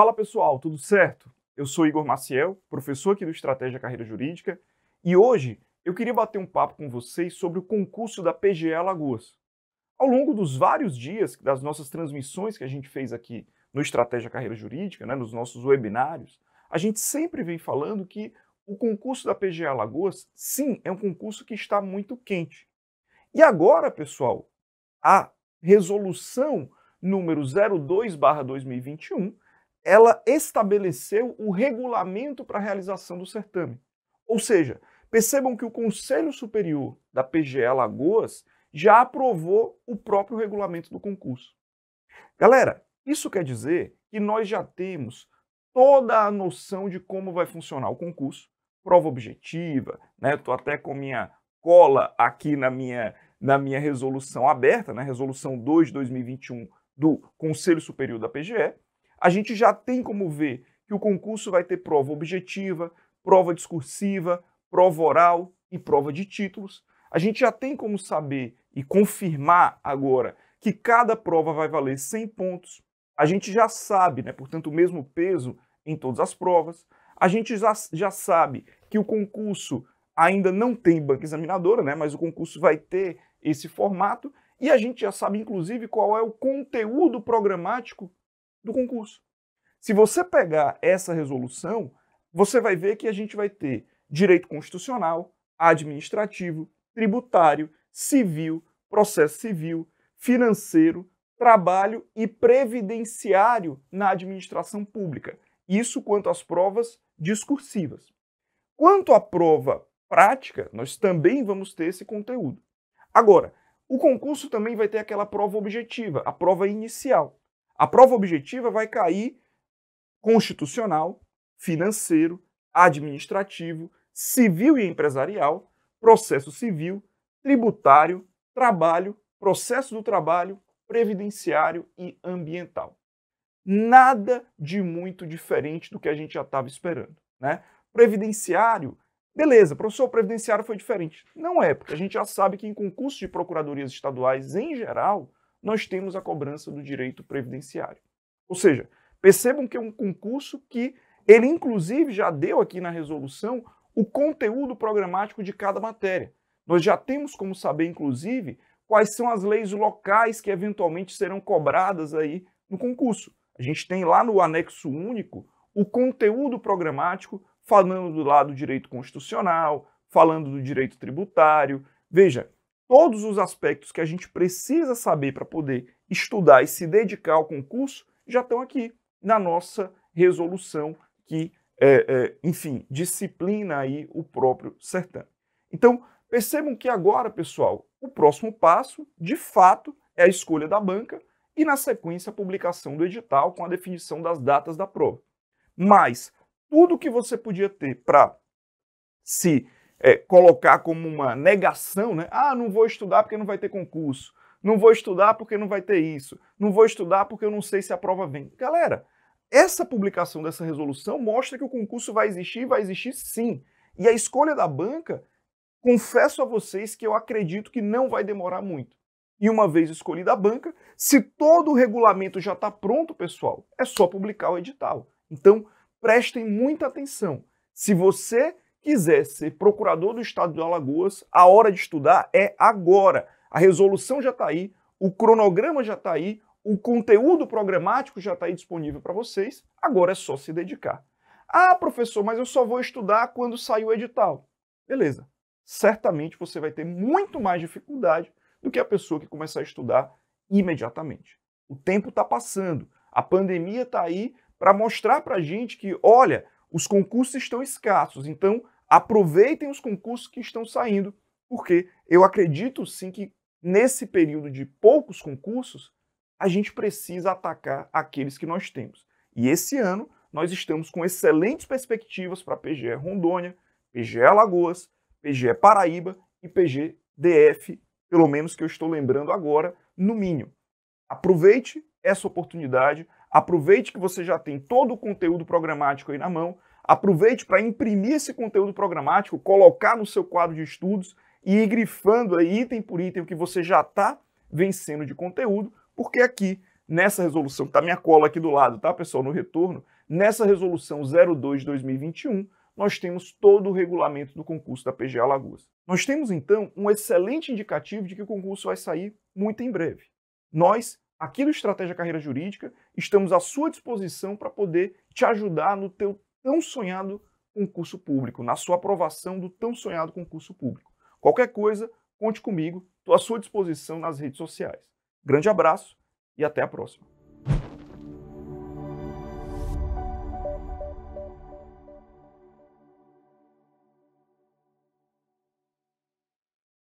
Fala pessoal, tudo certo? Eu sou Igor Maciel, professor aqui do Estratégia Carreira Jurídica, e hoje eu queria bater um papo com vocês sobre o concurso da PGE Alagoas. Ao longo dos vários dias das nossas transmissões que a gente fez aqui no Estratégia Carreira Jurídica, né, nos nossos webinários, a gente sempre vem falando que o concurso da PGE Alagoas, sim, é um concurso que está muito quente. E agora, pessoal, a resolução número 02/2021 ela estabeleceu o regulamento para a realização do certame. Ou seja, percebam que o Conselho Superior da PGE Alagoas já aprovou o próprio regulamento do concurso. Galera, isso quer dizer que nós já temos toda a noção de como vai funcionar o concurso, prova objetiva, né? Estou até com minha cola aqui na minha, na minha resolução aberta, né? Resolução 2 de 2021 do Conselho Superior da PGE a gente já tem como ver que o concurso vai ter prova objetiva, prova discursiva, prova oral e prova de títulos. A gente já tem como saber e confirmar agora que cada prova vai valer 100 pontos. A gente já sabe, né, portanto, o mesmo peso em todas as provas. A gente já, já sabe que o concurso ainda não tem banca examinadora, né, mas o concurso vai ter esse formato. E a gente já sabe, inclusive, qual é o conteúdo programático do concurso. Se você pegar essa resolução, você vai ver que a gente vai ter direito constitucional, administrativo, tributário, civil, processo civil, financeiro, trabalho e previdenciário na administração pública. Isso quanto às provas discursivas. Quanto à prova prática, nós também vamos ter esse conteúdo. Agora, o concurso também vai ter aquela prova objetiva, a prova inicial. A prova objetiva vai cair constitucional, financeiro, administrativo, civil e empresarial, processo civil, tributário, trabalho, processo do trabalho, previdenciário e ambiental. Nada de muito diferente do que a gente já estava esperando, né? Previdenciário, beleza, professor, previdenciário foi diferente. Não é, porque a gente já sabe que em concursos de procuradorias estaduais em geral, nós temos a cobrança do direito previdenciário. Ou seja, percebam que é um concurso que ele inclusive já deu aqui na resolução o conteúdo programático de cada matéria. Nós já temos como saber inclusive quais são as leis locais que eventualmente serão cobradas aí no concurso. A gente tem lá no anexo único o conteúdo programático falando do lado do direito constitucional, falando do direito tributário. Veja, todos os aspectos que a gente precisa saber para poder estudar e se dedicar ao concurso já estão aqui na nossa resolução que, é, é, enfim, disciplina aí o próprio certame. Então, percebam que agora, pessoal, o próximo passo, de fato, é a escolha da banca e, na sequência, a publicação do edital com a definição das datas da prova. Mas tudo que você podia ter para se é, colocar como uma negação, né? Ah, não vou estudar porque não vai ter concurso. Não vou estudar porque não vai ter isso. Não vou estudar porque eu não sei se a prova vem. Galera, essa publicação dessa resolução mostra que o concurso vai existir, vai existir sim. E a escolha da banca, confesso a vocês que eu acredito que não vai demorar muito. E uma vez escolhida a banca, se todo o regulamento já está pronto, pessoal, é só publicar o edital. Então, prestem muita atenção. Se você quiser ser procurador do estado de Alagoas, a hora de estudar é agora. A resolução já está aí, o cronograma já está aí, o conteúdo programático já está aí disponível para vocês, agora é só se dedicar. Ah, professor, mas eu só vou estudar quando sair o edital. Beleza. Certamente você vai ter muito mais dificuldade do que a pessoa que começar a estudar imediatamente. O tempo está passando, a pandemia está aí para mostrar para a gente que, olha, os concursos estão escassos, então aproveitem os concursos que estão saindo, porque eu acredito sim que nesse período de poucos concursos, a gente precisa atacar aqueles que nós temos. E esse ano nós estamos com excelentes perspectivas para PGE Rondônia, PGE Alagoas, PGE Paraíba e PG DF, pelo menos que eu estou lembrando agora, no mínimo. Aproveite essa oportunidade, Aproveite que você já tem todo o conteúdo programático aí na mão. Aproveite para imprimir esse conteúdo programático, colocar no seu quadro de estudos e ir grifando aí item por item o que você já está vencendo de conteúdo, porque aqui nessa resolução, que está minha cola aqui do lado, tá pessoal, no retorno, nessa resolução 02 de 2021, nós temos todo o regulamento do concurso da PGA Lagoas. Nós temos então um excelente indicativo de que o concurso vai sair muito em breve. Nós Aqui no Estratégia Carreira Jurídica, estamos à sua disposição para poder te ajudar no teu tão sonhado concurso público, na sua aprovação do tão sonhado concurso público. Qualquer coisa, conte comigo, estou à sua disposição nas redes sociais. Grande abraço e até a próxima.